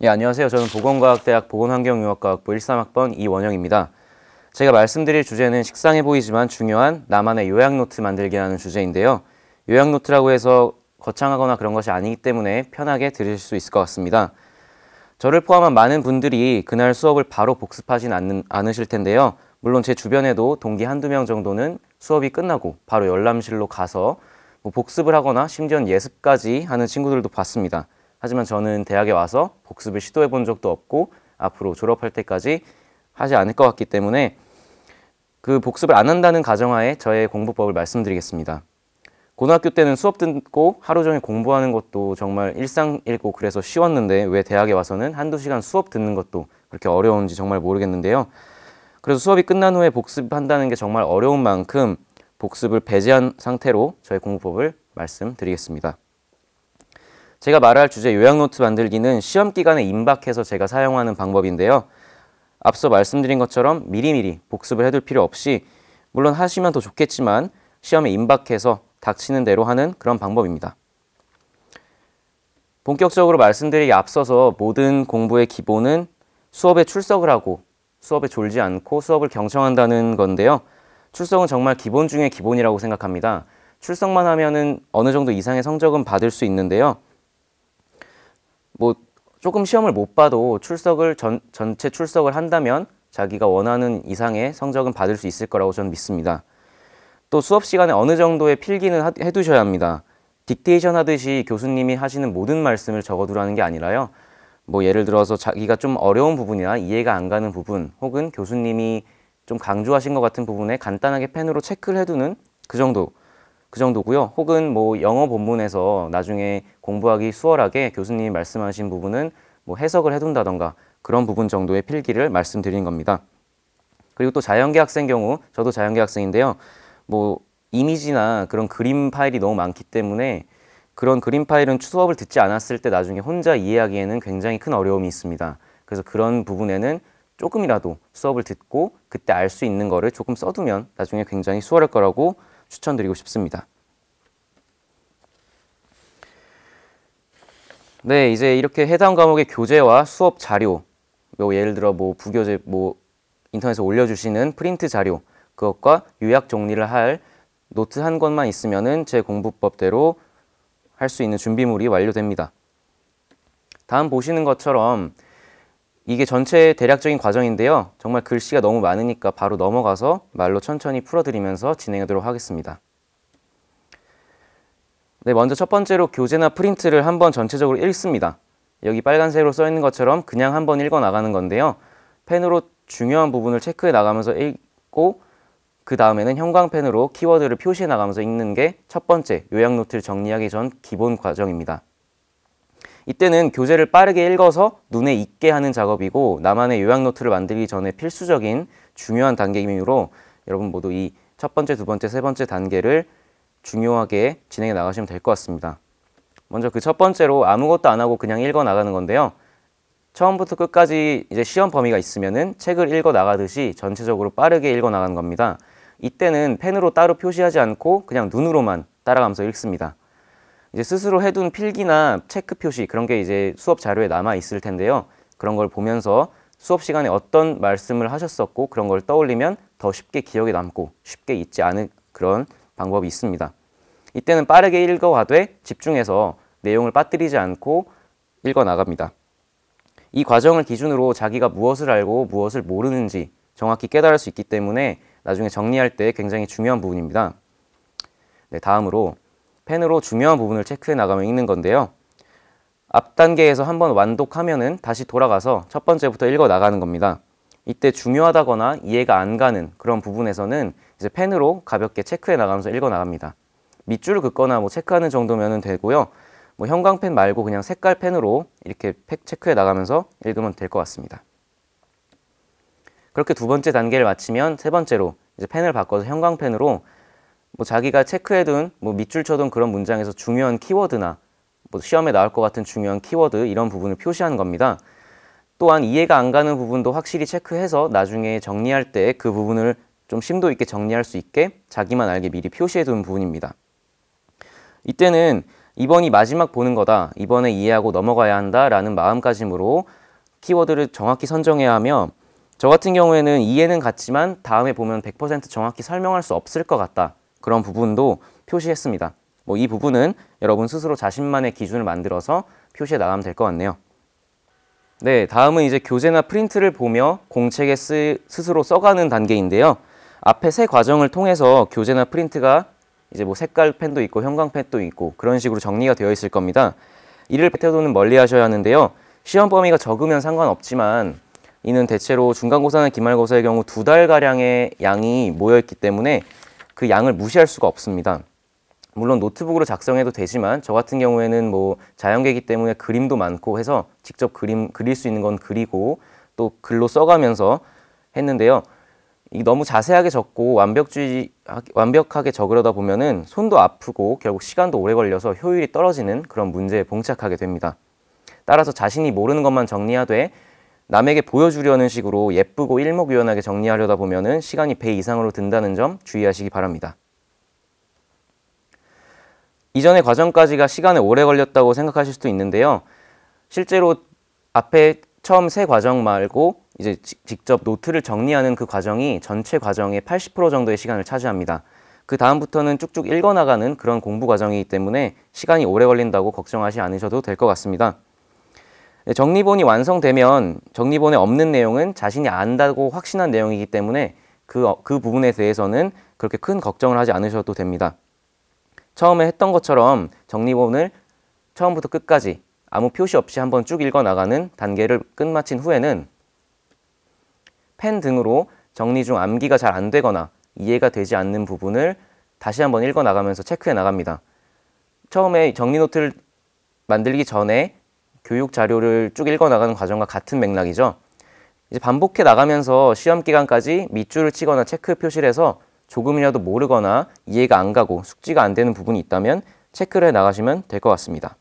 예, 안녕하세요. 저는 보건과학대학 보건환경융합과학부 13학번 이원영입니다. 제가 말씀드릴 주제는 식상해 보이지만 중요한 나만의 요약노트 만들기라는 주제인데요. 요약노트라고 해서 거창하거나 그런 것이 아니기 때문에 편하게 들으실 수 있을 것 같습니다. 저를 포함한 많은 분들이 그날 수업을 바로 복습하진 않는, 않으실 텐데요. 물론 제 주변에도 동기 한두 명 정도는 수업이 끝나고 바로 열람실로 가서 뭐 복습을 하거나 심지어 예습까지 하는 친구들도 봤습니다. 하지만 저는 대학에 와서 복습을 시도해 본 적도 없고 앞으로 졸업할 때까지 하지 않을 것 같기 때문에 그 복습을 안 한다는 가정하에 저의 공부법을 말씀드리겠습니다. 고등학교 때는 수업 듣고 하루 종일 공부하는 것도 정말 일상 읽고 그래서 쉬웠는데 왜 대학에 와서는 한두 시간 수업 듣는 것도 그렇게 어려운지 정말 모르겠는데요. 그래서 수업이 끝난 후에 복습한다는 게 정말 어려운 만큼 복습을 배제한 상태로 저의 공부법을 말씀드리겠습니다. 제가 말할 주제 요약노트 만들기는 시험 기간에 임박해서 제가 사용하는 방법인데요. 앞서 말씀드린 것처럼 미리미리 복습을 해둘 필요 없이 물론 하시면 더 좋겠지만 시험에 임박해서 닥치는 대로 하는 그런 방법입니다. 본격적으로 말씀드리기 앞서서 모든 공부의 기본은 수업에 출석을 하고 수업에 졸지 않고 수업을 경청한다는 건데요. 출석은 정말 기본 중의 기본이라고 생각합니다. 출석만 하면은 어느 정도 이상의 성적은 받을 수 있는데요. 뭐 조금 시험을 못 봐도 출석을 전, 전체 출석을 한다면 자기가 원하는 이상의 성적은 받을 수 있을 거라고 저는 믿습니다. 또 수업 시간에 어느 정도의 필기는 하, 해두셔야 합니다. 딕테이션 하듯이 교수님이 하시는 모든 말씀을 적어두라는 게 아니라요. 뭐 예를 들어서 자기가 좀 어려운 부분이나 이해가 안 가는 부분 혹은 교수님이 좀 강조하신 것 같은 부분에 간단하게 펜으로 체크를 해두는 그 정도 그 정도고요. 혹은 뭐 영어 본문에서 나중에 공부하기 수월하게 교수님이 말씀하신 부분은 뭐 해석을 해둔다던가 그런 부분 정도의 필기를 말씀드린 겁니다. 그리고 또 자연계 학생 경우 저도 자연계 학생인데요. 뭐 이미지나 그런 그림 파일이 너무 많기 때문에 그런 그림 파일은 수업을 듣지 않았을 때 나중에 혼자 이해하기에는 굉장히 큰 어려움이 있습니다. 그래서 그런 부분에는 조금이라도 수업을 듣고 그때 알 수 있는 거를 조금 써두면 나중에 굉장히 수월할 거라고 추천드리고 싶습니다. 네, 이제 이렇게 해당 과목의 교재와 수업 자료, 뭐 예를 들어 뭐 부교재 뭐 인터넷에 올려주시는 프린트 자료, 그것과 요약 정리를 할 노트 한 권만 있으면은 제 공부법대로 할 수 있는 준비물이 완료됩니다. 다음 보시는 것처럼 이게 전체 대략적인 과정인데요. 정말 글씨가 너무 많으니까 바로 넘어가서 말로 천천히 풀어드리면서 진행하도록 하겠습니다. 네, 먼저 첫 번째로 교재나 프린트를 한번 전체적으로 읽습니다. 여기 빨간색으로 써 있는 것처럼 그냥 한번 읽어 나가는 건데요. 펜으로 중요한 부분을 체크해 나가면서 읽고 그 다음에는 형광펜으로 키워드를 표시해 나가면서 읽는 게 첫 번째 요약 노트를 정리하기 전 기본 과정입니다. 이때는 교재를 빠르게 읽어서 눈에 익게 하는 작업이고 나만의 요약노트를 만들기 전에 필수적인 중요한 단계이므로 여러분 모두 이 첫 번째, 두 번째, 세 번째 단계를 중요하게 진행해 나가시면 될 것 같습니다. 먼저 그 첫 번째로 아무것도 안 하고 그냥 읽어 나가는 건데요. 처음부터 끝까지 이제 시험 범위가 있으면은 책을 읽어 나가듯이 전체적으로 빠르게 읽어 나가는 겁니다. 이때는 펜으로 따로 표시하지 않고 그냥 눈으로만 따라가면서 읽습니다. 이제 스스로 해둔 필기나 체크 표시 그런 게 이제 수업 자료에 남아 있을 텐데요. 그런 걸 보면서 수업 시간에 어떤 말씀을 하셨었고 그런 걸 떠올리면 더 쉽게 기억에 남고 쉽게 잊지 않을 그런 방법이 있습니다. 이때는 빠르게 읽어가되 집중해서 내용을 빠뜨리지 않고 읽어 나갑니다. 이 과정을 기준으로 자기가 무엇을 알고 무엇을 모르는지 정확히 깨달을 수 있기 때문에 나중에 정리할 때 굉장히 중요한 부분입니다. 네, 다음으로 펜으로 중요한 부분을 체크해 나가면 읽는 건데요. 앞 단계에서 한번 완독하면은 다시 돌아가서 첫 번째부터 읽어 나가는 겁니다. 이때 중요하다거나 이해가 안 가는 그런 부분에서는 이제 펜으로 가볍게 체크해 나가면서 읽어 나갑니다. 밑줄을 긋거나 뭐 체크하는 정도면 되고요. 뭐 형광펜 말고 그냥 색깔 펜으로 이렇게 체크해 나가면서 읽으면 될 것 같습니다. 그렇게 두 번째 단계를 마치면 세 번째로 이제 펜을 바꿔서 형광펜으로 뭐 자기가 체크해둔 뭐 밑줄 쳐둔 그런 문장에서 중요한 키워드나 뭐 시험에 나올 것 같은 중요한 키워드 이런 부분을 표시하는 겁니다. 또한 이해가 안 가는 부분도 확실히 체크해서 나중에 정리할 때 그 부분을 좀 심도 있게 정리할 수 있게 자기만 알게 미리 표시해 둔 부분입니다. 이때는 이번이 마지막 보는 거다, 이번에 이해하고 넘어가야 한다라는 마음가짐으로 키워드를 정확히 선정해야 하며 저 같은 경우에는 이해는 갔지만 다음에 보면 100% 정확히 설명할 수 없을 것 같다 그런 부분도 표시했습니다. 뭐 이 부분은 여러분 스스로 자신만의 기준을 만들어서 표시해 나가면 될 것 같네요. 네, 다음은 이제 교재나 프린트를 보며 공책에 쓰, 스스로 써가는 단계인데요. 앞에 세 과정을 통해서 교재나 프린트가 이제 뭐 색깔 펜도 있고 형광펜도 있고 그런 식으로 정리가 되어 있을 겁니다. 이를 태도는 멀리 하셔야 하는데요. 시험 범위가 적으면 상관없지만 이는 대체로 중간고사나 기말고사의 경우 두 달가량의 양이 모여있기 때문에 그 양을 무시할 수가 없습니다. 물론 노트북으로 작성해도 되지만 저 같은 경우에는 뭐 자연계기 때문에 그림도 많고 해서 직접 그림 그릴 수 있는 건 그리고 또 글로 써가면서 했는데요. 이 너무 자세하게 적고 완벽주의 완벽하게 적으려다 보면은 손도 아프고 결국 시간도 오래 걸려서 효율이 떨어지는 그런 문제에 봉착하게 됩니다. 따라서 자신이 모르는 것만 정리하되 남에게 보여주려는 식으로 예쁘고 일목요연하게 정리하려다 보면은 시간이 배 이상으로 든다는 점 주의하시기 바랍니다. 이전의 과정까지가 시간에 오래 걸렸다고 생각하실 수도 있는데요. 실제로 앞에 처음 세 과정 말고 이제 직접 노트를 정리하는 그 과정이 전체 과정의 80% 정도의 시간을 차지합니다. 그 다음부터는 쭉쭉 읽어나가는 그런 공부 과정이기 때문에 시간이 오래 걸린다고 걱정하지 않으셔도 될 것 같습니다. 네, 정리본이 완성되면 정리본에 없는 내용은 자신이 안다고 확신한 내용이기 때문에 그, 어, 그 부분에 대해서는 그렇게 큰 걱정을 하지 않으셔도 됩니다. 처음에 했던 것처럼 정리본을 처음부터 끝까지 아무 표시 없이 한번 쭉 읽어 나가는 단계를 끝마친 후에는 펜 등으로 정리 중 암기가 잘 안 되거나 이해가 되지 않는 부분을 다시 한번 읽어 나가면서 체크해 나갑니다. 처음에 정리 노트를 만들기 전에 교육 자료를 쭉 읽어 나가는 과정과 같은 맥락이죠. 이제 반복해 나가면서 시험 기간까지 밑줄을 치거나 체크 표시를 해서 조금이라도 모르거나 이해가 안 가고 숙지가 안 되는 부분이 있다면 체크를 해 나가시면 될 것 같습니다.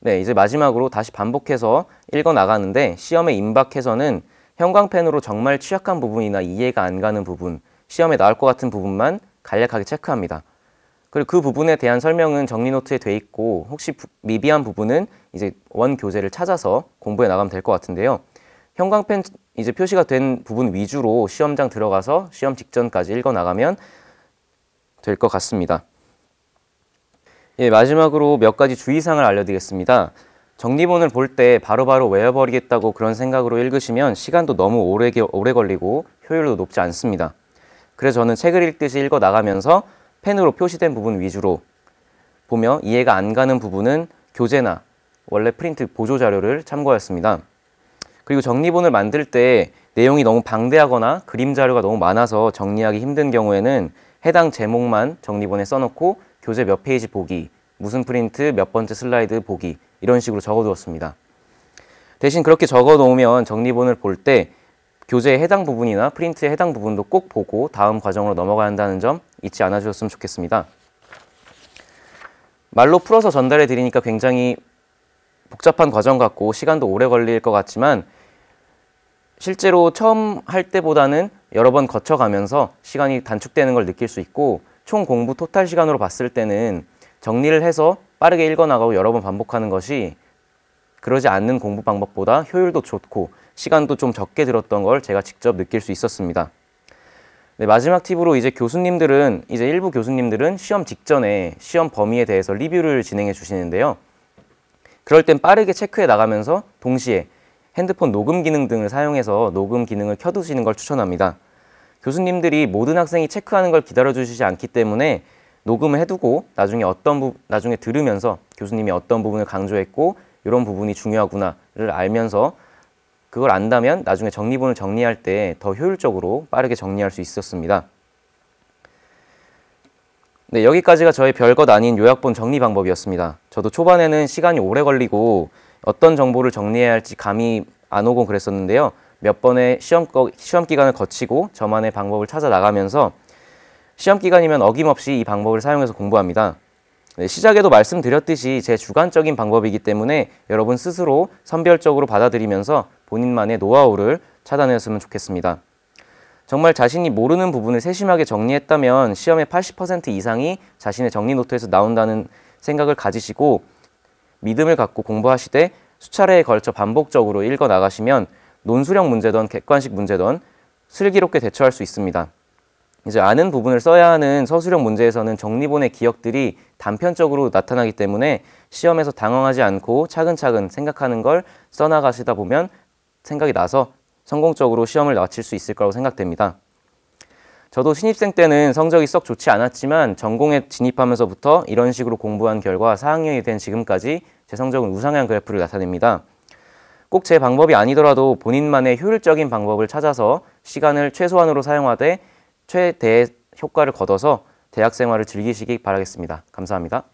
네, 이제 마지막으로 다시 반복해서 읽어 나가는데 시험에 임박해서는 형광펜으로 정말 취약한 부분이나 이해가 안 가는 부분, 시험에 나올 것 같은 부분만 간략하게 체크합니다. 그리고 그 부분에 대한 설명은 정리 노트에 돼 있고 혹시 부, 미비한 부분은 이제 원 교재를 찾아서 공부해 나가면 될 것 같은데요. 형광펜 이제 표시가 된 부분 위주로 시험장 들어가서 시험 직전까지 읽어 나가면 될 것 같습니다. 예, 마지막으로 몇 가지 주의사항을 알려드리겠습니다. 정리본을 볼 때 바로바로 외워버리겠다고 그런 생각으로 읽으시면 시간도 너무 오래, 오래 걸리고 효율도 높지 않습니다. 그래서 저는 책을 읽듯이 읽어 나가면서 펜으로 표시된 부분 위주로 보며 이해가 안 가는 부분은 교재나 원래 프린트 보조 자료를 참고하였습니다. 그리고 정리본을 만들 때 내용이 너무 방대하거나 그림 자료가 너무 많아서 정리하기 힘든 경우에는 해당 제목만 정리본에 써놓고 교재 몇 페이지 보기, 무슨 프린트 몇 번째 슬라이드 보기 이런 식으로 적어두었습니다. 대신 그렇게 적어놓으면 정리본을 볼때 교재의 해당 부분이나 프린트의 해당 부분도 꼭 보고 다음 과정으로 넘어가야 한다는 점 잊지 않아 주셨으면 좋겠습니다. 말로 풀어서 전달해 드리니까 굉장히 복잡한 과정 같고 시간도 오래 걸릴 것 같지만 실제로 처음 할 때보다는 여러 번 거쳐가면서 시간이 단축되는 걸 느낄 수 있고 총 공부 토탈 시간으로 봤을 때는 정리를 해서 빠르게 읽어나가고 여러 번 반복하는 것이 그러지 않는 공부 방법보다 효율도 좋고 시간도 좀 적게 들었던 걸 제가 직접 느낄 수 있었습니다. 네, 마지막 팁으로 이제 교수님들은 이제 일부 교수님들은 시험 직전에 시험 범위에 대해서 리뷰를 진행해 주시는데요. 그럴 땐 빠르게 체크해 나가면서 동시에 핸드폰 녹음 기능 등을 사용해서 녹음 기능을 켜두시는 걸 추천합니다. 교수님들이 모든 학생이 체크하는 걸 기다려 주시지 않기 때문에 녹음을 해두고 나중에 어떤 부, 나중에 들으면서 교수님이 어떤 부분을 강조했고 이런 부분이 중요하구나를 알면서 그걸 안다면 나중에 정리본을 정리할 때 더 효율적으로 빠르게 정리할 수 있었습니다. 네, 여기까지가 저의 별것 아닌 요약본 정리 방법이었습니다. 저도 초반에는 시간이 오래 걸리고 어떤 정보를 정리해야 할지 감이 안 오고 그랬었는데요. 몇 번의 시험, 시험 기간을 거치고 저만의 방법을 찾아 나가면서 시험 기간이면 어김없이 이 방법을 사용해서 공부합니다. 네, 시작에도 말씀드렸듯이 제 주관적인 방법이기 때문에 여러분 스스로 선별적으로 받아들이면서 본인만의 노하우를 차단했으면 좋겠습니다. 정말 자신이 모르는 부분을 세심하게 정리했다면 시험의 80% 이상이 자신의 정리 노트에서 나온다는 생각을 가지시고 믿음을 갖고 공부하시되 수차례에 걸쳐 반복적으로 읽어 나가시면 논술형 문제든 객관식 문제든 슬기롭게 대처할 수 있습니다. 이제 아는 부분을 써야 하는 서술형 문제에서는 정리본의 기억들이 단편적으로 나타나기 때문에 시험에서 당황하지 않고 차근차근 생각하는 걸 써나가시다 보면 생각이 나서 성공적으로 시험을 마칠 수 있을 거라고 생각됩니다. 저도 신입생 때는 성적이 썩 좋지 않았지만 전공에 진입하면서부터 이런 식으로 공부한 결과 4학년이 된 지금까지 제 성적은 우상향 그래프를 나타냅니다. 꼭 제 방법이 아니더라도 본인만의 효율적인 방법을 찾아서 시간을 최소한으로 사용하되 최대 효과를 거둬서 대학 생활을 즐기시기 바라겠습니다. 감사합니다.